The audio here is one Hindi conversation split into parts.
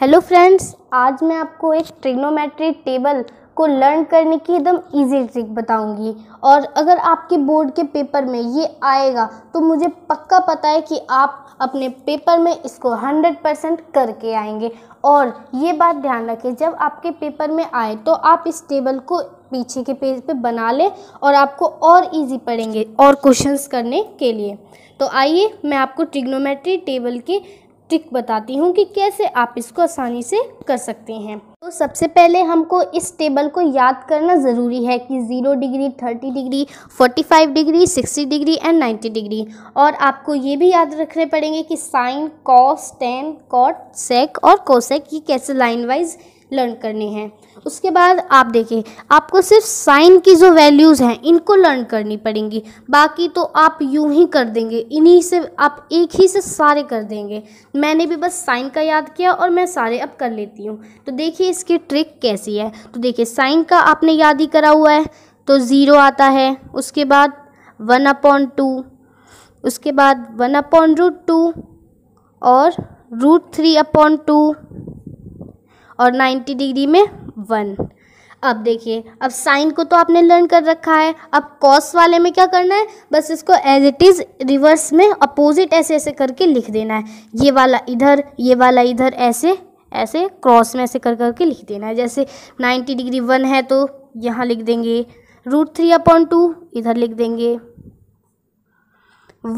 हेलो फ्रेंड्स आज मैं आपको एक ट्रिग्नोमेट्री टेबल को लर्न करने की एकदम इजी ट्रिक बताऊंगी और अगर आपके बोर्ड के पेपर में ये आएगा तो मुझे पक्का पता है कि आप अपने पेपर में इसको 100 परसेंट करके आएंगे और ये बात ध्यान रखें जब आपके पेपर में आए तो आप इस टेबल को पीछे के पेज पे बना लें और आपको और इजी पड़ेंगे और क्वेश्चंस करने के लिए तो आइए मैं आपको ट्रिग्नोमेट्री टेबल के ट्रिक बताती हूँ कि कैसे आप इसको आसानी से कर सकते हैं तो सबसे पहले हमको इस टेबल को याद करना ज़रूरी है कि zero degree thirty degree forty five degree sixty degree and ninety degree और आपको ये भी याद रखने पड़ेंगे कि sine cos tan cot sec और कोसेक ये कैसे लाइन वाइज लर्न करनी है उसके बाद आप देखिए आपको सिर्फ साइन की जो वैल्यूज़ हैं इनको लर्न करनी पड़ेंगी बाकी तो आप यूं ही कर देंगे इन्हीं से आप एक ही से सारे कर देंगे मैंने भी बस साइन का याद किया और मैं सारे अब कर लेती हूँ तो देखिए इसकी ट्रिक कैसी है तो देखिए साइन का आपने याद ही करा हुआ है तो ज़ीरो आता है उसके बाद वन अपॉन टू उसके बाद वन अपॉन रूट टू और रूट थ्री अपॉन टू और 90 डिग्री में वन अब देखिए अब साइन को तो आपने लर्न कर रखा है अब कॉस वाले में क्या करना है बस इसको एज इट इज़ रिवर्स में अपोजिट ऐसे ऐसे करके लिख देना है ये वाला इधर ये वाला इधर ऐसे ऐसे क्रॉस में ऐसे कर करके लिख देना है जैसे 90 डिग्री वन है तो यहाँ लिख देंगे रूट थ्री अपॉन टू इधर लिख देंगे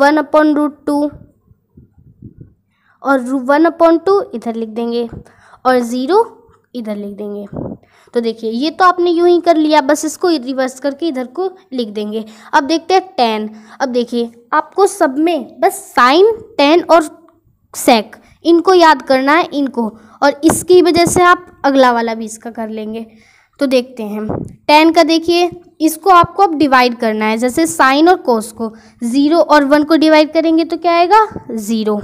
वन अपॉन रूट टू और वन अपॉन टू इधर लिख देंगे और ज़ीरो इधर लिख देंगे तो देखिए ये तो आपने यूं ही कर लिया बस इसको रिवर्स करके इधर को लिख देंगे अब देखते हैं टेन अब देखिए आपको सब में बस साइन टेन और सेक इनको याद करना है इनको और इसकी वजह से आप अगला वाला भी इसका कर लेंगे तो देखते हैं टेन का देखिए इसको आपको अब डिवाइड करना है जैसे साइन और कोस को ज़ीरो और वन को डिवाइड करेंगे तो क्या आएगा ज़ीरो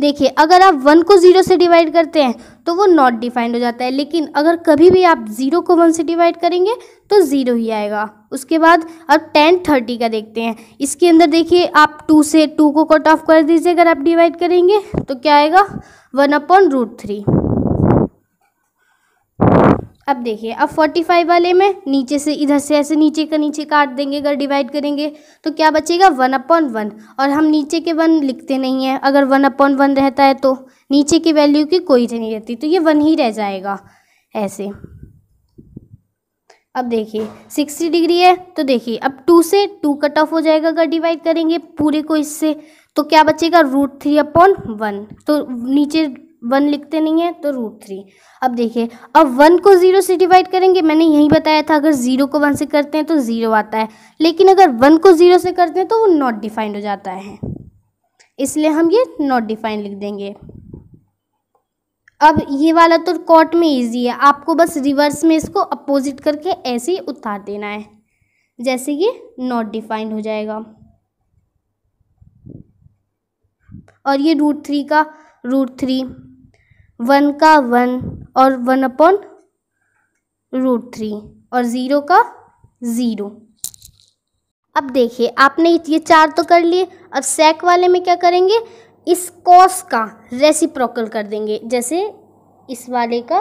देखिए अगर आप वन को ज़ीरो से डिवाइड करते हैं तो वो नॉट डिफाइंड हो जाता है लेकिन अगर कभी भी आप ज़ीरो को वन से डिवाइड करेंगे तो ज़ीरो ही आएगा उसके बाद अब टेन थर्टी का देखते हैं इसके अंदर देखिए आप टू से टू को कट ऑफ कर दीजिए अगर आप डिवाइड करेंगे तो क्या आएगा वन अपॉन रूट थ्री अब देखिए अब फोर्टी फाइव वाले में नीचे से इधर से ऐसे नीचे का नीचे काट देंगे अगर डिवाइड करेंगे तो क्या बचेगा वन अपॉन वन और हम नीचे के वन लिखते नहीं हैं अगर वन अपॉन वन रहता है तो नीचे की वैल्यू की कोई नहीं रहती तो ये वन ही रह जाएगा ऐसे अब देखिए सिक्सटी डिग्री है तो देखिए अब टू से टू कट ऑफ हो जाएगा अगर डिवाइड करेंगे पूरे को इससे तो क्या बचेगा रूट थ्री अपॉन वन तो नीचे वन लिखते नहीं है तो रूट थ्री अब देखिए अब वन को ज़ीरो से डिवाइड करेंगे मैंने यही बताया था अगर ज़ीरो को वन से करते हैं तो ज़ीरो आता है लेकिन अगर वन को ज़ीरो से करते हैं तो वो नॉट डिफाइंड हो जाता है इसलिए हम ये नॉट डिफाइंड लिख देंगे अब ये वाला तो कॉट में इजी है आपको बस रिवर्स में इसको अपोजिट करके ऐसे ही उतार देना है जैसे ये नॉट डिफाइंड हो जाएगा और ये रूट थ्री का रूट थ्री वन का वन और वन अपॉन रूट थ्री और ज़ीरो का ज़ीरो अब देखिए आपने ये चार तो कर लिए अब सेक वाले में क्या करेंगे इस कॉस का रेसिप्रोकल कर देंगे जैसे इस वाले का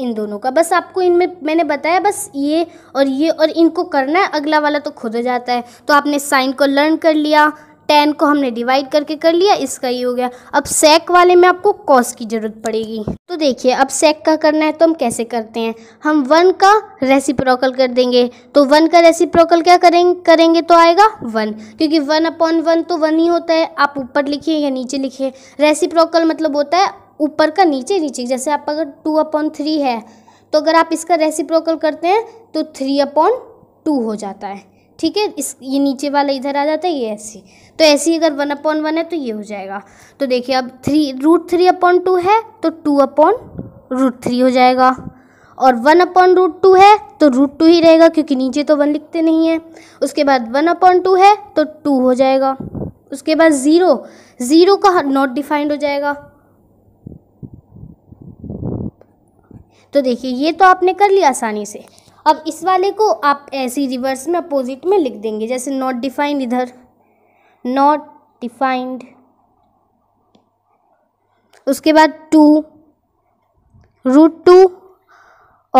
इन दोनों का बस आपको इनमें मैंने बताया बस ये और ये और इनको करना है अगला वाला तो खुद हो जाता है तो आपने साइन को लर्न कर लिया टेन को हमने डिवाइड करके कर लिया इसका ये हो गया अब सेक वाले में आपको कॉस की ज़रूरत पड़ेगी तो देखिए अब सेक का करना है तो हम कैसे करते हैं हम वन का रेसिप्रोकल कर देंगे तो वन का रेसिप्रोकल क्या करेंगे करेंगे तो आएगा वन क्योंकि वन अपॉन वन तो वन ही होता है आप ऊपर लिखिए या नीचे लिखिए रेसिप्रोकल मतलब होता है ऊपर का नीचे नीचे जैसे आप अगर टू अपॉन थ्री है तो अगर आप इसका रेसिप्रोकल करते हैं तो थ्री अपॉन टू हो जाता है ठीक है इस ये नीचे वाला इधर आ जाता है ये ऐसी तो ऐसी अगर वन अपॉन वन है तो ये हो जाएगा तो देखिए अब three root three upon two है तो टू अपॉन रूट थ्री हो जाएगा और वन अपॉन रूट टू है तो रूट टू ही रहेगा क्योंकि नीचे तो वन लिखते नहीं है उसके बाद वन अपॉन टू है तो टू हो जाएगा उसके बाद ज़ीरो ज़ीरो का नॉट डिफाइंड हो जाएगा तो देखिए ये तो आपने कर लिया आसानी से अब इस वाले को आप ऐसी रिवर्स में अपोजिट में लिख देंगे जैसे नॉट डिफाइंड इधर नॉट डिफाइंड उसके बाद टू रूट टू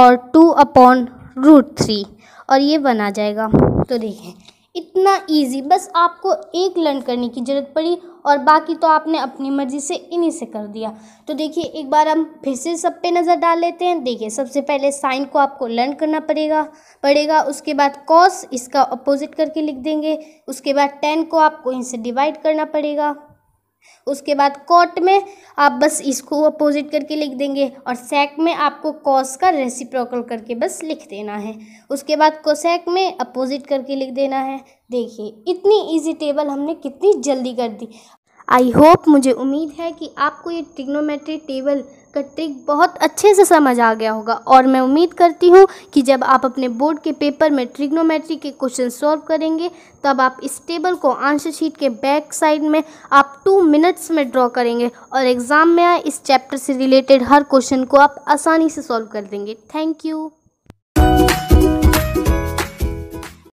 और टू अपॉन रूट थ्री और ये बना जाएगा तो देखें इतना इजी बस आपको एक लर्न करने की ज़रूरत पड़ी और बाकी तो आपने अपनी मर्ज़ी से इन्हीं से कर दिया तो देखिए एक बार हम फिर से सब पे नज़र डाल लेते हैं देखिए सबसे पहले साइन को आपको लर्न करना पड़ेगा पड़ेगा उसके बाद कॉस इसका अपोजिट करके लिख देंगे उसके बाद टेन को आपको इनसे डिवाइड करना पड़ेगा उसके बाद कॉट में आप बस इसको अपोजिट करके लिख देंगे और सेक में आपको कॉस का रेसिप्रोकल करके बस लिख देना है उसके बाद कोसेक में अपोजिट करके लिख देना है देखिए इतनी इजी टेबल हमने कितनी जल्दी कर दी आई होप मुझे उम्मीद है कि आपको ये ट्रिग्नोमेट्री टेबल का ट्रिक बहुत अच्छे से समझ आ गया होगा और मैं उम्मीद करती हूँ कि जब आप अपने बोर्ड के पेपर में ट्रिग्नोमेट्री के क्वेश्चन सॉल्व करेंगे तब आप इस टेबल को आंसर शीट के बैक साइड में आप टू मिनट्स में ड्रॉ करेंगे और एग्ज़ाम में आए इस चैप्टर से रिलेटेड हर क्वेश्चन को आप आसानी से सॉल्व कर देंगे थैंक यू